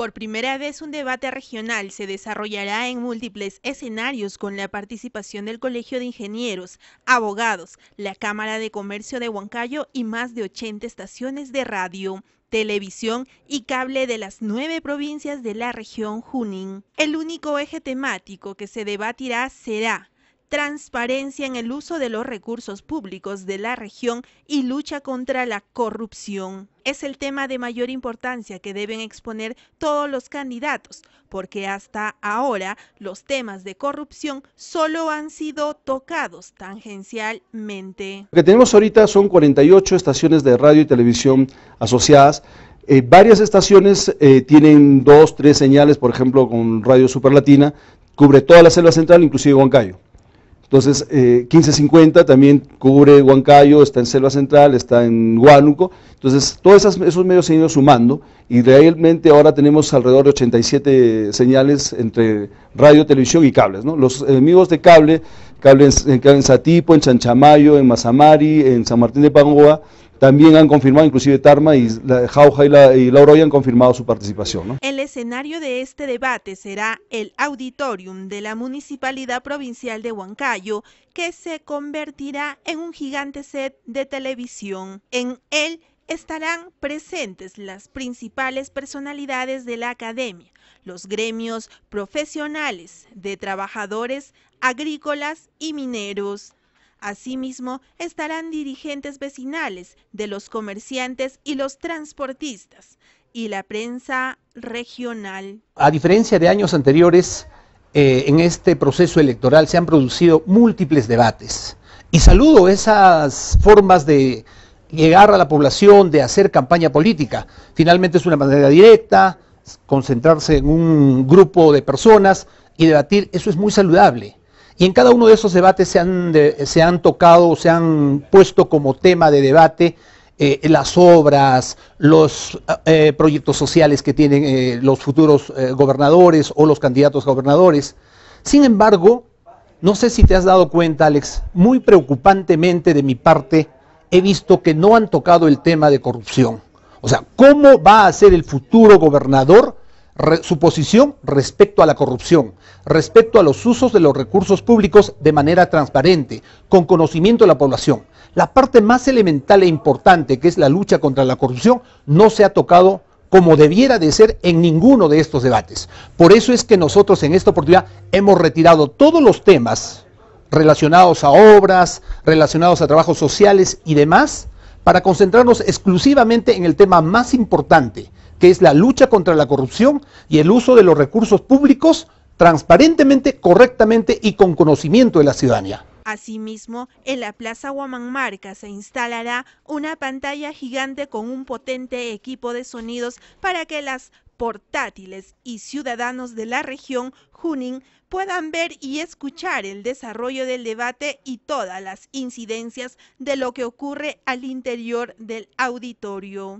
Por primera vez un debate regional se desarrollará en múltiples escenarios con la participación del Colegio de Ingenieros, abogados, la Cámara de Comercio de Huancayo y más de 80 estaciones de radio televisión y cable de las nueve provincias de la región Junín. El único eje temático que se debatirá será transparencia en el uso de los recursos públicos de la región y lucha contra la corrupción. Es el tema de mayor importancia que deben exponer todos los candidatos, porque hasta ahora los temas de corrupción solo han sido tocados tangencialmente. Lo que tenemos ahorita son 48 estaciones de radio y televisión asociadas. Eh, varias estaciones eh, tienen dos, tres señales, por ejemplo, con Radio Superlatina cubre toda la selva central, inclusive Huancayo. Entonces, 1550 eh, también cubre Huancayo, está en Selva Central, está en Huánuco. Entonces, todos esos, medios se han ido sumando y realmente ahora tenemos alrededor de 87 señales entre radio, televisión y cables. Los enemigos de cable, cable en, cable en Satipo, en Chanchamayo, en Mazamari, en San Martín de Pangoa, también han confirmado, inclusive Tarma y Jauja y, la, han confirmado su participación. El escenario de este debate será el auditorium de la Municipalidad Provincial de Huancayo, que se convertirá en un gigante set de televisión. En él estarán presentes las principales personalidades de la academia, los gremios profesionales de trabajadores agrícolas y mineros. Asimismo, estarán dirigentes vecinales, de los comerciantes y los transportistas, y la prensa regional. A diferencia de años anteriores, eh, en este proceso electoral se han producido múltiples debates. Y saludo esas formas de llegar a la población, de hacer campaña política. Finalmente es una manera directa, concentrarse en un grupo de personas y debatir, eso es muy saludable. Y en cada uno de esos debates se han, se han tocado, se han puesto como tema de debate eh, las obras, los eh, proyectos sociales que tienen eh, los futuros gobernadores o los candidatos a gobernadores. Sin embargo, no sé si te has dado cuenta, Alex, muy preocupantemente de mi parte, he visto que no han tocado el tema de corrupción. O sea, ¿cómo va a ser el futuro gobernador su posición respecto a la corrupción, respecto a los usos de los recursos públicos de manera transparente, con conocimiento de la población. La parte más elemental e importante, que es la lucha contra la corrupción, no se ha tocado como debiera de ser en ninguno de estos debates. Por eso es que nosotros en esta oportunidad hemos retirado todos los temas relacionados a obras, relacionados a trabajos sociales y demás, para concentrarnos exclusivamente en el tema más importante, que es la lucha contra la corrupción y el uso de los recursos públicos transparentemente, correctamente y con conocimiento de la ciudadanía. Asimismo, en la Plaza Huamanmarca se instalará una pantalla gigante con un potente equipo de sonidos para que las portátiles y ciudadanos de la región Junín puedan ver y escuchar el desarrollo del debate y todas las incidencias de lo que ocurre al interior del auditorio.